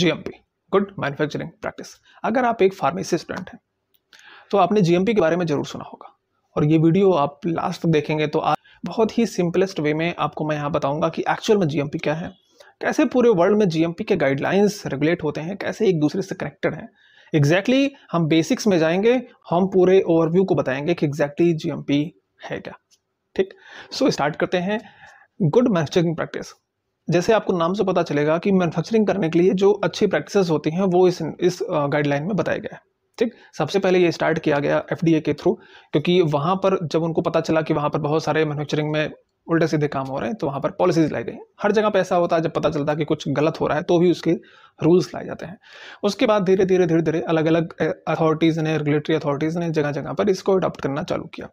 GMP good manufacturing practice अगर आप एक फार्मेसी स्टूडेंट हैं तो आपने जीएमपी के बारे में जरूर सुना होगा और ये वीडियो आप लास्ट तक देखेंगे तो आज बहुत ही सिंपलेस्ट वे में आपको मैं यहाँ बताऊंगा कि एक्चुअल में जीएमपी क्या है कैसे पूरे वर्ल्ड में जीएमपी के गाइडलाइंस रेगुलेट होते हैं कैसे एक दूसरे से कनेक्टेड हैं एग्जैक्टली exactly हम बेसिक्स में जाएंगे हम पूरे ओवरव्यू को बताएंगे कि एग्जैक्टली exactly जीएमपी है क्या ठीक सो so, स्टार्ट करते हैं गुड मैन्युफैक्चरिंग प्रैक्टिस जैसे आपको नाम से पता चलेगा कि मैन्युफैक्चरिंग करने के लिए जो अच्छी प्रैक्टिसेस होती हैं वो इस इस गाइडलाइन में बताया गया है ठीक सबसे पहले ये स्टार्ट किया गया एफ के थ्रू क्योंकि वहाँ पर जब उनको पता चला कि वहाँ पर बहुत सारे मैनुफैक्चरिंग में उल्टे सीधे काम हो रहे हैं तो वहाँ पर पॉलिसीज लाई गई हर जगह पैसा ऐसा होता है जब पता चलता है कि कुछ गलत हो रहा है तो भी उसके रूल्स लाए जाते हैं उसके बाद धीरे धीरे धीरे धीरे अलग अलग अथॉरिटीज़ ने रेगुलेटरी अथॉरिटीज़ ने जगह जगह पर इसको अडॉप्ट करना चालू किया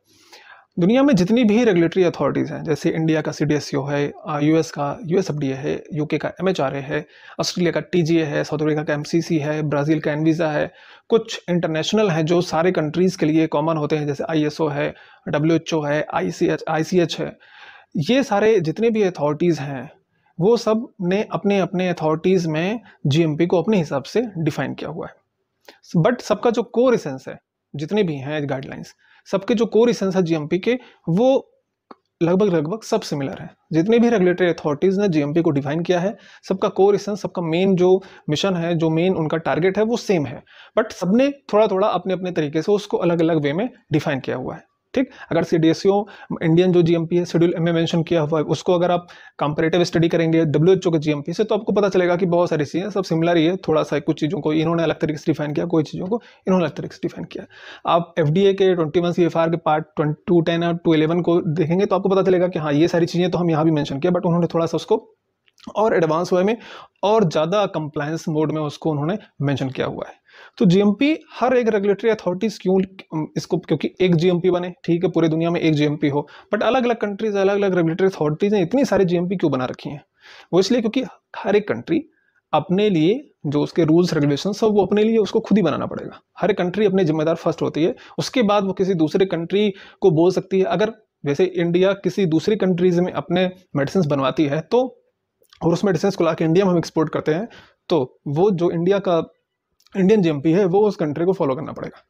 दुनिया में जितनी भी रेगुलेटरी अथॉरिटीज़ हैं जैसे इंडिया का सी है यूएस का यू एस है यूके का एम है ऑस्ट्रेलिया का टी है साउथ अफ्रीका का एम है ब्राज़ील का एनवीज़ा है कुछ इंटरनेशनल हैं जो सारे कंट्रीज़ के लिए कॉमन होते हैं जैसे आई है डब्ल्यू है आई सी है ये सारे जितने भी अथॉरिटीज़ हैं वो सब ने अपने अपने अथॉरिटीज़ में जी को अपने हिसाब से डिफाइन किया हुआ है बट सबका जो कोर इसेंस है जितने भी हैं गाइडलाइंस सबके जो कोर इसेंस है जीएमपी के वो लगभग लगभग सब सिमिलर है जितने भी रेगुलेटरी अथॉरिटीज़ ने जीएमपी को डिफाइन किया है सबका कोर इसेंस सबका मेन जो मिशन है जो मेन उनका टारगेट है वो सेम है बट सबने थोड़ा थोड़ा अपने अपने तरीके से उसको अलग अलग वे में डिफाइन किया हुआ है ठीक अगर सी डी एस इंडियन जो जी एम पी है शेड्यूल एम में मेंशन किया हुआ है उसको अगर आप कंपेरेटिव स्टडी करेंगे डब्ल्यू के जी एम पी से तो आपको पता चलेगा कि बहुत सारी चीज़ें सब सिमिलर ही है थोड़ा सा कुछ चीज़ों को इन्होंने अलग तरीके से डिफाइन किया कोई चीज़ों को इन्होंने अलग तरीके से डिफाइन किया आप एफ डी ए के twenty one C F R के पार्ट टू टेन और टू इलेवन को देखेंगे तो आपको पता चलेगा कि हाँ ये सारी चीज़ें तो हम यहाँ भी मैंशन किया बट उन्होंने थोड़ा सा उसको और एडवांस वे में और ज़्यादा कंप्लायंस मोड में उसको उन्होंने मेंशन किया हुआ है तो जीएमपी हर एक रेगुलेटरी अथॉरिटीज क्यों इसको क्योंकि एक जीएमपी बने ठीक है पूरी दुनिया में एक जीएमपी हो बट अलग अलग कंट्रीज अलग अलग रेगुलेटरी अथॉरिटीज ने इतनी सारी जीएमपी क्यों बना रखी हैं वो इसलिए क्योंकि हर एक कंट्री अपने लिए जो उसके रूल्स रेगुलेशन सब वो अपने लिए उसको खुद ही बनाना पड़ेगा हर एक कंट्री अपने जिम्मेदार फर्स्ट होती है उसके बाद वो किसी दूसरे कंट्री को बोल सकती है अगर वैसे इंडिया किसी दूसरी कंट्रीज में अपने मेडिसिन बनवाती है तो और उस डिफेंस को ला के इंडिया में हम एक्सपोर्ट करते हैं तो वो जो इंडिया का इंडियन जीएमपी है वो उस कंट्री को फॉलो करना पड़ेगा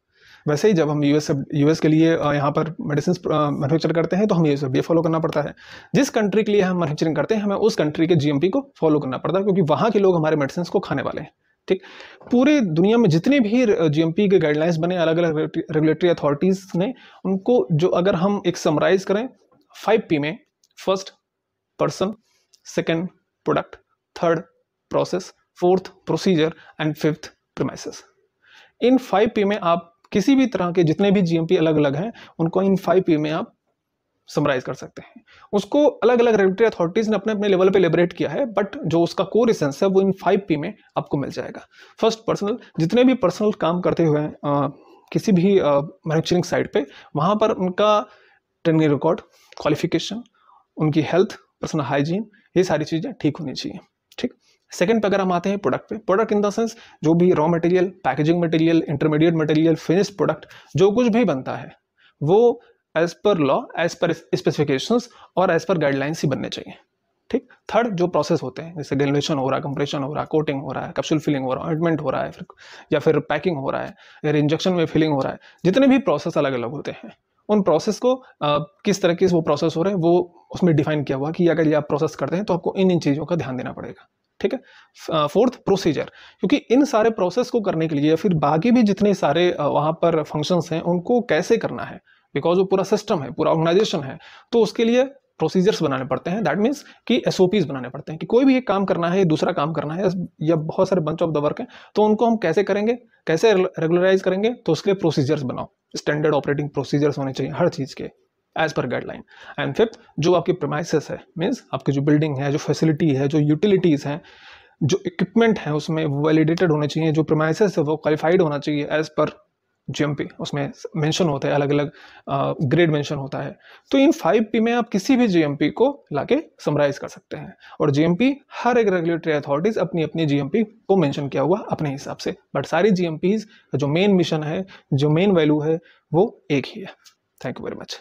वैसे ही जब हम यूएस यूएस के लिए यहाँ पर मेडिसिन मैनुफेक्चर करते हैं तो हमें यूएस एफ फॉलो करना पड़ता है जिस कंट्री के लिए हम मैनुफेक्चरिंग करते हैं हमें उस कंट्री के जीएमपी को फॉलो करना पड़ता है क्योंकि वहाँ के लोग हमारे मेडिसिन को खाने वाले हैं ठीक पूरे दुनिया में जितने भी जी के गाइडलाइंस बने अलग अलग रेगुलेटरी अथॉरिटीज़ ने उनको जो अगर हम एक समराइज करें फाइव पी में first person second product third process fourth procedure and fifth premises इन फाइव पी में आप किसी भी तरह के जितने भी जीएमपी अलग अलग हैं उनको इन फाइव पी में आप समराइज कर सकते हैं उसको अलग अलग रेगुलेटरी अथॉरिटीज़ ने अपने अपने लेवल पे लेबरेट किया है बट जो उसका कोर एसेंस है वो इन फाइव पी में आपको मिल जाएगा फर्स्ट पर्सनल जितने भी पर्सनल काम करते हुए आ, किसी भी मैनुफेक्चरिंग साइट पे वहाँ पर उनका ट्रेनिंग रिकॉर्ड क्वालिफिकेशन उनकी हेल्थ पर्सनल हाइजीन ये सारी चीज़ें ठीक होनी चाहिए ठीक सेकेंड पे अगर हम आते हैं प्रोडक्ट पे प्रोडक्ट इन द सेंस जो भी raw material packaging material intermediate material finish product जो कुछ भी बनता है वो as per law as per specification और एज पर गाइडलाइंस ही बनने चाहिए ठीक थर्ड जो प्रोसेस होते हैं जैसे ग्रेनुलेशन हो रहा है कंप्रेशन हो रहा है कोटिंग हो रहा है कैप्सूल फिलिंग हो रहा है ऑइंटमेंट हो रहा है फिर या फिर पैकिंग हो रहा है या इंजेक्शन में फिलिंग हो रहा है जितने भी प्रोसेस अलग अलग होते हैं उन प्रोसेस को किस तरह के वो प्रोसेस हो रहे हैं वो उसमें डिफाइन किया हुआ कि अगर ये आप प्रोसेस करते हैं तो आपको इन इन चीज़ों का ध्यान देना पड़ेगा ठीक है फोर्थ प्रोसीजर क्योंकि इन सारे प्रोसेस को करने के लिए या फिर बाकी भी जितने सारे वहाँ पर फंक्शंस हैं उनको कैसे करना है बिकॉज वो पूरा सिस्टम है पूरा ऑर्गेनाइजेशन है तो उसके लिए प्रोसीजर्स बनाने पड़ते हैं दैट मीन्स कि एस बनाने पड़ते हैं कि कोई भी एक काम करना है दूसरा काम करना है या बहुत सारे बंच ऑफ द वर्क हैं तो उनको हम कैसे करेंगे कैसे रेगुलराइज करेंगे तो उसके लिए प्रोसीजर्स बनाओ स्टैंडर्ड ऑपरेटिंग प्रोसीजर्स होने चाहिए हर चीज़ के as per guideline and fifth जो आपकी प्रमाइसिस है मीन्स आपकी जो बिल्डिंग है जो फैसिलिटी है जो यूटिलिटीज़ हैं जो इक्विपमेंट है उसमें वैलिडेटेड होने चाहिए जो प्रमाइसिस है वो क्वालिफाइड होना चाहिए एज पर जीएम पी उसमें मेंशन होता है अलग अलग ग्रेड मेंशन होता है तो इन फाइव पी में आप किसी भी जीएमपी को लाके समराइज कर सकते हैं और जीएमपी हर एक रेगुलेटरी अथॉरिटीज अपनी अपनी जीएमपी को मेंशन किया हुआ अपने हिसाब से बट सारी जीएमपीज का जो मेन मिशन है जो मेन वैल्यू है वो एक ही है थैंक यू वेरी मच